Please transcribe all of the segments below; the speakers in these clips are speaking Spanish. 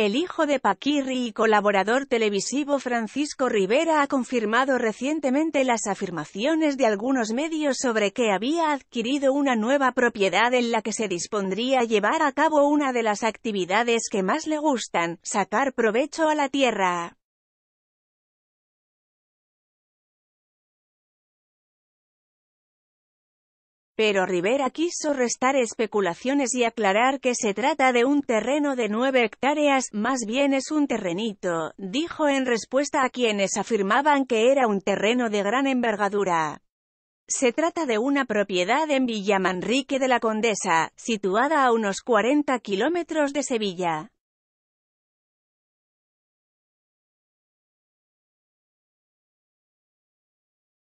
El hijo de Paquirri y colaborador televisivo Francisco Rivera ha confirmado recientemente las afirmaciones de algunos medios sobre que había adquirido una nueva propiedad en la que se dispondría a llevar a cabo una de las actividades que más le gustan, sacar provecho a la tierra. Pero Rivera quiso restar especulaciones y aclarar que se trata de un terreno de nueve hectáreas, más bien es un terrenito, dijo en respuesta a quienes afirmaban que era un terreno de gran envergadura. Se trata de una propiedad en Villa Manrique de la Condesa, situada a unos 40 kilómetros de Sevilla.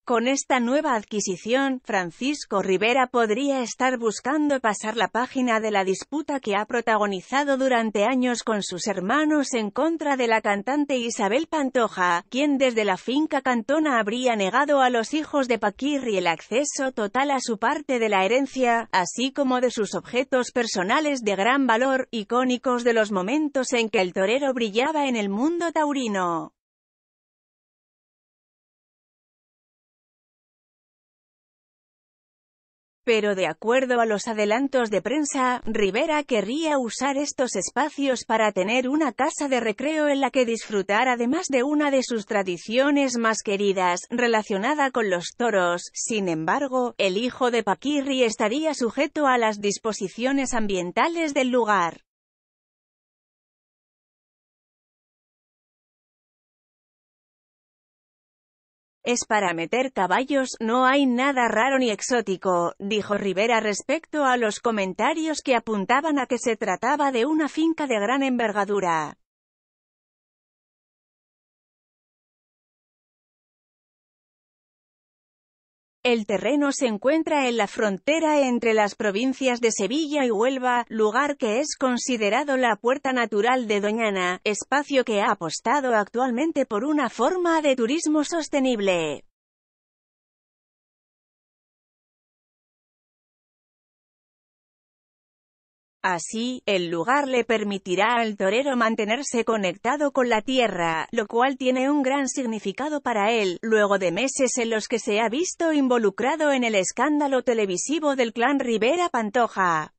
Con esta nueva adquisición, Francisco Rivera podría estar buscando pasar la página de la disputa que ha protagonizado durante años con sus hermanos en contra de la cantante Isabel Pantoja, quien desde la finca cantona habría negado a los hijos de Paquirri el acceso total a su parte de la herencia, así como de sus objetos personales de gran valor, icónicos de los momentos en que el torero brillaba en el mundo taurino. Pero de acuerdo a los adelantos de prensa, Rivera querría usar estos espacios para tener una casa de recreo en la que disfrutar además de una de sus tradiciones más queridas, relacionada con los toros. Sin embargo, el hijo de Paquirri estaría sujeto a las disposiciones ambientales del lugar. Es para meter caballos, no hay nada raro ni exótico, dijo Rivera respecto a los comentarios que apuntaban a que se trataba de una finca de gran envergadura. El terreno se encuentra en la frontera entre las provincias de Sevilla y Huelva, lugar que es considerado la puerta natural de Doñana, espacio que ha apostado actualmente por una forma de turismo sostenible. Así, el lugar le permitirá al torero mantenerse conectado con la tierra, lo cual tiene un gran significado para él, luego de meses en los que se ha visto involucrado en el escándalo televisivo del clan Rivera Pantoja.